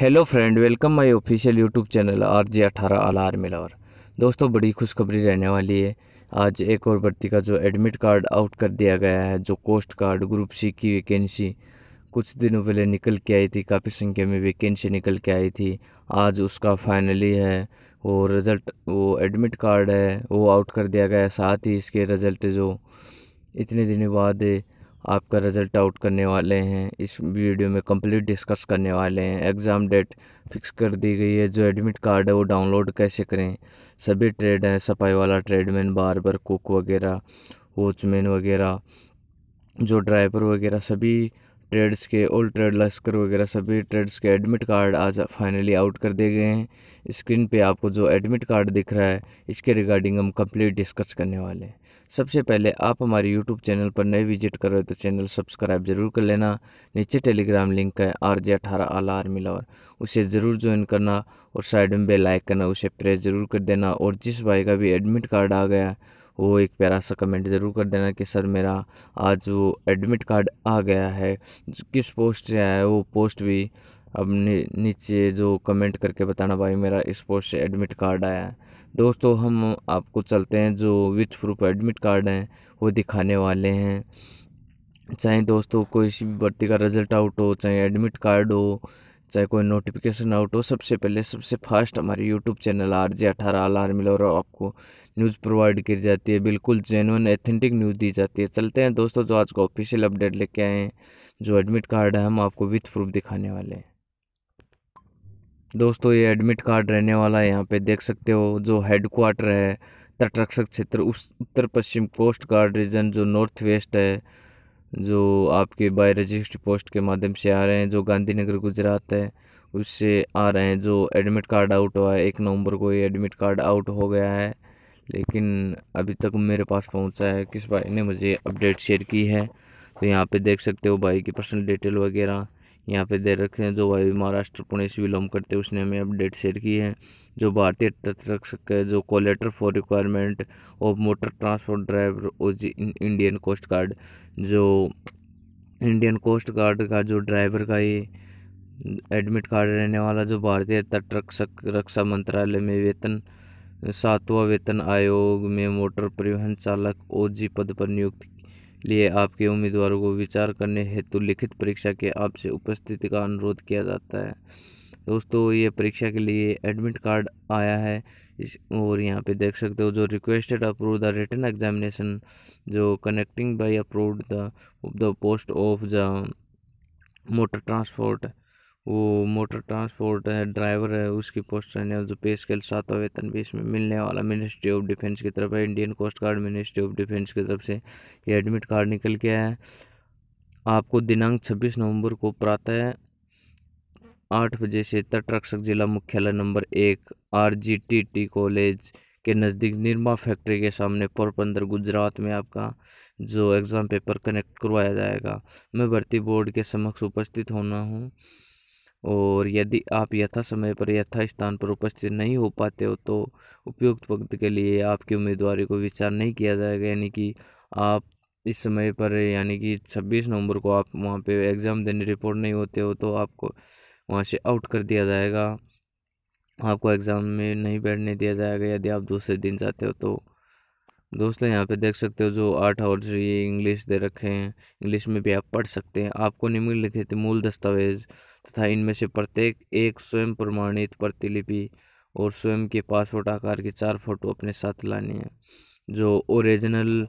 hello friend welcome my official YouTube channel R J अठारह आर मिलावर दोस्तों बड़ी खुशखबरी रहने वाली है आज एक और भर्ती का जो एडमिट कार्ड आउट कर दिया गया है जो कोस्ट कार्ड ग्रुप सी की वैकेंसी कुछ दिनों पहले निकल के आई थी काफ़ी संख्या में वैकेंसी निकल के आई थी आज उसका फाइनली है वो रिज़ल्ट वो एडमिट कार्ड है वो आउट कर दिया गया साथ ही इसके रिज़ल्ट जो इतने दिनों बाद आपका रिज़ल्ट आउट करने वाले हैं इस वीडियो में कंप्लीट डिस्कस करने वाले हैं एग्ज़ाम डेट फिक्स कर दी गई है जो एडमिट कार्ड है वो डाउनलोड कैसे करें सभी ट्रेड हैं सफाई वाला ट्रेडमैन बारबर कुक वगैरह वॉचमैन वगैरह जो ड्राइवर वगैरह सभी ट्रेड्स के ओल्ड ट्रेड लस्कर वगैरह सभी ट्रेड्स के एडमिट कार्ड आज फाइनली आउट कर दिए गए हैं स्क्रीन पे आपको जो एडमिट कार्ड दिख रहा है इसके रिगार्डिंग हम कंप्लीट डिस्कस करने वाले हैं सबसे पहले आप हमारे यूट्यूब चैनल पर नए विजिट कर रहे हो तो चैनल सब्सक्राइब जरूर कर लेना नीचे टेलीग्राम लिंक है आर जे अठारह आला आर्मी लवर उसे ज़रूर ज्वाइन करना और साइड में बेल आइकन है उसे प्रेस ज़रूर कर देना और जिस भाई का भी एडमिट कार्ड आ गया वो एक प्यारा सा कमेंट ज़रूर कर देना कि सर मेरा आज वो एडमिट कार्ड आ गया है किस पोस्ट से आया है वो पोस्ट भी अब नीचे जो कमेंट करके बताना भाई मेरा इस पोस्ट से एडमिट कार्ड आया है दोस्तों हम आपको चलते हैं जो विथ प्रूफ एडमिट कार्ड हैं वो दिखाने वाले हैं चाहे दोस्तों कोई भर्ती का रिजल्ट आउट हो चाहे एडमिट कार्ड हो चाहे कोई नोटिफिकेशन आउट हो सबसे पहले सबसे फास्ट हमारे यूट्यूब चैनल आर जे अठारह अलार और आपको न्यूज़ प्रोवाइड की जाती है बिल्कुल जेनुअन एथेंटिक न्यूज़ दी जाती है चलते हैं दोस्तों जो आज का ऑफिशियल अपडेट लेके आए हैं जो एडमिट कार्ड है हम आपको विथ प्रूफ दिखाने वाले हैं दोस्तों ये एडमिट कार्ड रहने वाला है यहाँ पे देख सकते हो जो हेड क्वार्टर है तटरक्षक क्षेत्र उस उत्तर पश्चिम कोस्ट गार्ड रीजन जो नॉर्थ वेस्ट है जो आपके बाय रजिस्ट पोस्ट के माध्यम से आ रहे हैं जो गांधीनगर गुजरात है उससे आ रहे हैं जो एडमिट कार्ड आउट हुआ है एक नवंबर को ये एडमिट कार्ड आउट हो गया है लेकिन अभी तक मेरे पास पहुंचा है किस भाई ने मुझे अपडेट शेयर की है तो यहाँ पे देख सकते हो भाई की पर्सनल डिटेल वगैरह यहाँ पे दे रखे हैं जो भाई महाराष्ट्र पुणे से बिलोंग करते हैं उसने हमें अपडेट शेयर की है जो भारतीय तटरक्षक है जो कोलेटर for requirement of motor transport driver और इंडियन कोस्ट गार्ड जो इंडियन कोस्ट गार्ड का जो ड्राइवर का ये एडमिट कार्ड रहने वाला जो भारतीय तटरक्षक रक्षा मंत्रालय में वेतन सातवा वेतन आयोग में मोटर परिवहन चालक ओजी पद पर नियुक्त लिए आपके उम्मीदवारों को विचार करने हेतु लिखित परीक्षा के आपसे उपस्थिति का अनुरोध किया जाता है दोस्तों ये परीक्षा के लिए एडमिट कार्ड आया है इस और यहाँ पे देख सकते हो जो requested approve the return examination जो connecting by approve the the post of the motor transport वो मोटर ट्रांसपोर्ट है ड्राइवर है उसकी पोस्ट है जो पे स्केल सातवा वेतन भी इसमें मिलने वाला मिनिस्ट्री ऑफ डिफेंस की तरफ है Indian Coast Guard Ministry of Defence की तरफ से ये एडमिट कार्ड निकल के आया है आपको दिनांक छब्बीस नवंबर को प्रातः आठ बजे से तटरक्षक जिला मुख्यालय नंबर एक R G T T college के नज़दीक निर्मा फैक्ट्री के सामने पोरबंदर गुजरात में आपका जो एग्ज़ाम पेपर कनेक्ट करवाया जाएगा मैं भर्ती बोर्ड के समक्ष उपस्थित होना हूँ और यदि आप यथा समय पर यथा स्थान पर उपस्थित नहीं हो पाते हो तो उपयुक्त पद के लिए आपकी उम्मीदवारी को विचार नहीं किया जाएगा यानी कि आप इस समय पर यानी कि 26 नवंबर को आप वहाँ पे एग्ज़ाम देने रिपोर्ट नहीं होते हो तो आपको वहाँ से आउट कर दिया जाएगा आपको एग्ज़ाम में नहीं बैठने दिया जाएगा यदि आप दूसरे दिन जाते हो तो दोस्तों यहाँ पे देख सकते हो जो आठ आवर्स ये इंग्लिश दे रखे हैं इंग्लिश में भी आप पढ़ सकते हैं आपको निम्नलिखित मूल दस्तावेज तथा इनमें से प्रत्येक एक स्वयं प्रमाणित प्रतिलिपि और स्वयं के पासपोर्ट आकार के चार फोटो अपने साथ लानी है जो original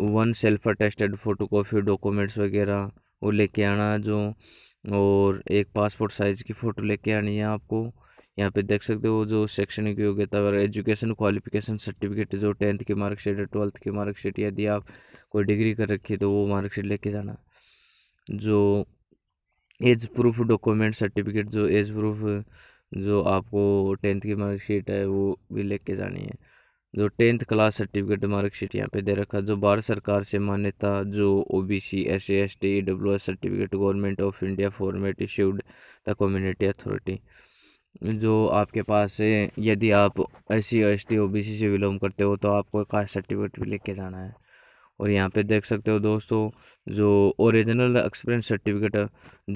one self attested photo copy documents वगैरह वो लेके आना जो और एक पासपोर्ट साइज़ की फ़ोटो लेके आनी है आपको यहाँ पे देख सकते हो जो शैक्षणिक योग्यता और एजुकेशन क्वालिफिकेशन सर्टिफिकेट जो टेंथ की मार्कशीट है ट्वेल्थ की मार्कशीट यदि आप कोई डिग्री कर रखी है तो वो मार्कशीट लेके जाना जो एज प्रूफ डॉक्यूमेंट सर्टिफिकेट जो एज प्रूफ जो आपको टेंथ की मार्कशीट है वो भी लेके जानी है जो टेंथ क्लास सर्टिफिकेट मार्कशीट यहाँ पे दे रखा जो भारत सरकार से मान्यता जो O B C S C S T W S certificate Government of India format issued the community authority जो आपके पास है यदि आप S C S T O B C से बिलोंग करते हो तो आपको कास्ट सर्टिफिकेट भी लेके जाना है और यहाँ पे देख सकते हो दोस्तों जो ओरिजिनल एक्सपीरियंस सर्टिफिकेट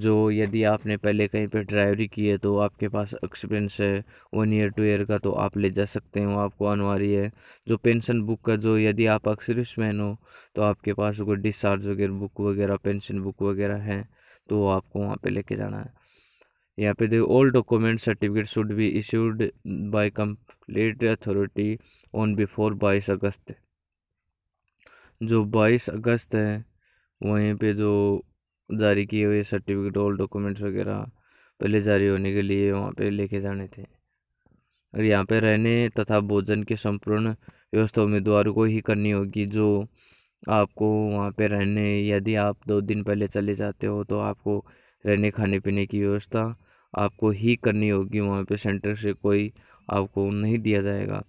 जो यदि आपने पहले कहीं पे ड्राइवरी की है तो आपके पास एक्सपीरियंस है वन ईयर टू ईयर का तो आप ले जा सकते हो आपको अनवारी है जो पेंशन बुक का जो यदि आप एक्सरिस मैन हो तो आपके पास कोई डिस्चार्ज वगैरह बुक वगैरह पेंशन बुक वगैरह है तो आपको वहाँ पर लेके जाना है यहाँ पे देखो all document certificate should be issued by complete authority on before बाईस अगस्त जो बाईस अगस्त है वहीं पे जो जारी किए हुए सर्टिफिकेट ऑल डॉक्यूमेंट्स वगैरह पहले जारी होने के लिए वहाँ पे लेके जाने थे और यहाँ पे रहने तथा भोजन की संपूर्ण व्यवस्था उम्मीदवार को ही करनी होगी जो आपको वहाँ पे रहने यदि आप दो दिन पहले चले जाते हो तो आपको रहने खाने पीने की व्यवस्था आपको ही करनी होगी वहाँ पे सेंटर से कोई आपको नहीं दिया जाएगा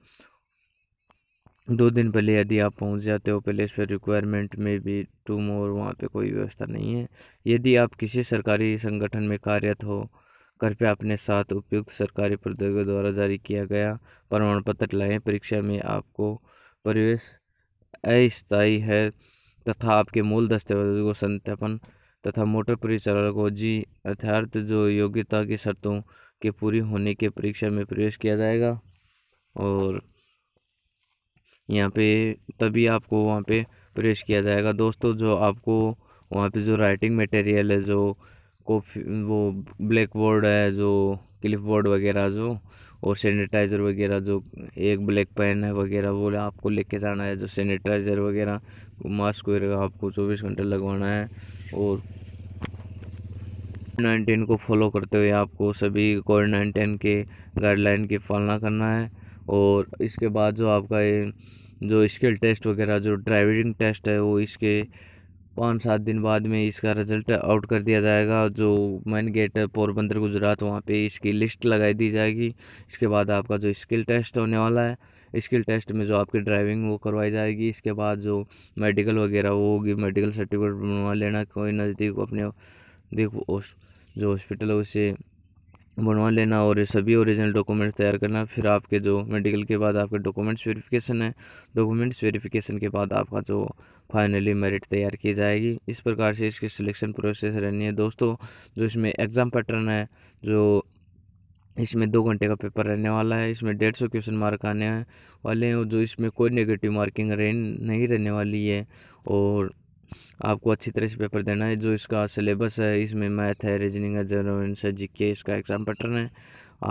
दो दिन पहले यदि आप पहुंच जाते हो प्लेस पर रिक्वायरमेंट में भी टू मोर वहाँ पे कोई व्यवस्था नहीं है यदि आप किसी सरकारी संगठन में कार्यरत हो कृपया पे अपने साथ उपयुक्त सरकारी प्रौद्योगिकी द्वारा जारी किया गया प्रमाण पत्र लाएँ परीक्षा में आपको परिवेश अस्थायी है तथा आपके मूल दस्तावेजों को सत्यापन तथा मोटर परिचालक को जी अर्थार्थ जो योग्यता की शर्तों के पूरी होने के परीक्षा में प्रवेश किया जाएगा और यहाँ पे तभी आपको वहाँ पे प्रवेश किया जाएगा दोस्तों जो आपको वहाँ पे जो राइटिंग मटेरियल है जो कॉफी वो ब्लैक बोर्ड है जो क्लिप बोर्ड वगैरह जो और सैनिटाइज़र वगैरह जो एक ब्लैक पेन है वगैरह वो आपको लेके जाना है जो सैनिटाइज़र वगैरह मास्क वगैरह आपको चौबीस घंटे लगवाना है और नाइन्टीन को फॉलो करते हुए आपको सभी कोविड नाइन्टीन के गाइडलाइन की पालना करना है और इसके बाद जो आपका ये जो स्किल टेस्ट वगैरह जो ड्राइविंग टेस्ट है वो इसके पाँच सात दिन बाद में इसका रिज़ल्ट आउट कर दिया जाएगा जो मेन गेट पोरबंदर गुजरात वहाँ पे इसकी लिस्ट लगाई दी जाएगी इसके बाद आपका जो स्किल टेस्ट होने वाला है स्किल टेस्ट में जो आपकी ड्राइविंग वो करवाई जाएगी इसके बाद जो मेडिकल वगैरह वो होगी मेडिकल सर्टिफिकेट बनवा लेना कोई नज़दीक अपने देखो जो हॉस्पिटल है उसे बनवा लेना और ये सभी ओरिजिनल डॉक्यूमेंट्स तैयार करना फिर आपके जो मेडिकल के बाद आपके डॉक्यूमेंट्स वेरिफिकेशन है डॉक्यूमेंट्स वेरिफिकेशन के बाद आपका जो फाइनली मेरिट तैयार की जाएगी इस प्रकार से इसकी सिलेक्शन प्रोसेस रहनी है दोस्तों जो इसमें एग्ज़ाम पैटर्न है जो इसमें दो घंटे का पेपर रहने वाला है इसमें डेढ़ सौ क्वेश्चन मार्क आने वाले हैं और जो इसमें कोई नेगेटिव मार्किंग रह नहीं रहने वाली है और आपको अच्छी तरह से पेपर देना है जो इसका सिलेबस है इसमें मैथ है रीजनिंग है जनरल है जी के इसका एग्ज़ाम पैटर्न है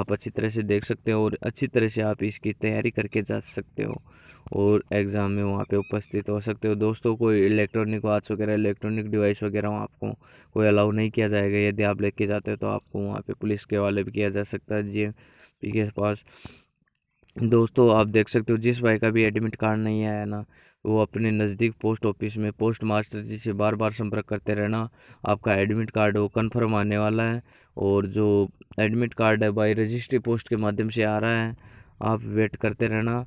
आप अच्छी तरह से देख सकते हो और अच्छी तरह से आप इसकी तैयारी करके जा सकते हो और एग्ज़ाम में वहाँ पे उपस्थित हो सकते हो दोस्तों कोई इलेक्ट्रॉनिक वाच वगैरह इलेक्ट्रॉनिक डिवाइस वगैरह आपको कोई अलाउ नहीं किया जाएगा यदि आप लेके जाते हो तो आपको वहाँ पे पुलिस के वाले भी किया जा सकता है जी पी के पास दोस्तों आप देख सकते हो जिस भाई का भी एडमिट कार्ड नहीं आया ना वो अपने नज़दीक पोस्ट ऑफिस में पोस्ट मास्टर जी से बार बार संपर्क करते रहना आपका एडमिट कार्ड वो कन्फर्म आने वाला है और जो एडमिट कार्ड है भाई रजिस्ट्री पोस्ट के माध्यम से आ रहा है आप वेट करते रहना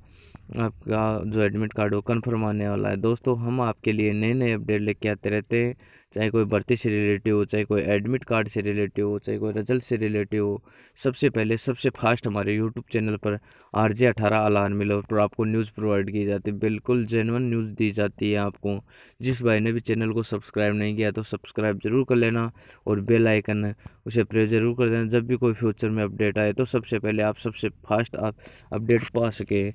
आपका जो एडमिट कार्ड हो कन्फर्म आने वाला है दोस्तों हम आपके लिए नए नए अपडेट लेके आते रहते हैं चाहे कोई भर्ती से रिलेटिव हो चाहे कोई एडमिट कार्ड से रिलेटिव हो चाहे कोई रिजल्ट से रिलेटिव हो सबसे पहले सबसे फास्ट हमारे यूट्यूब चैनल पर आर जे अठारह अलार्म मिलो पर आपको न्यूज़ प्रोवाइड की जाती है बिल्कुल जेनवन न्यूज़ दी जाती है आपको जिस भाई ने भी चैनल को सब्सक्राइब नहीं किया तो सब्सक्राइब जरूर कर लेना और बेल आइकन उसे प्रेस जरूर कर देना जब भी कोई फ्यूचर में अपडेट आए तो सबसे पहले आप सबसे फास्ट आप अपडेट पा सकें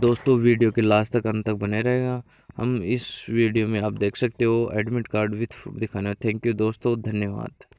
दोस्तों वीडियो के लास्ट तक अंत तक बने रहेगा हम इस वीडियो में आप देख सकते हो एडमिट कार्ड विथ दिखाना थैंक यू दोस्तों धन्यवाद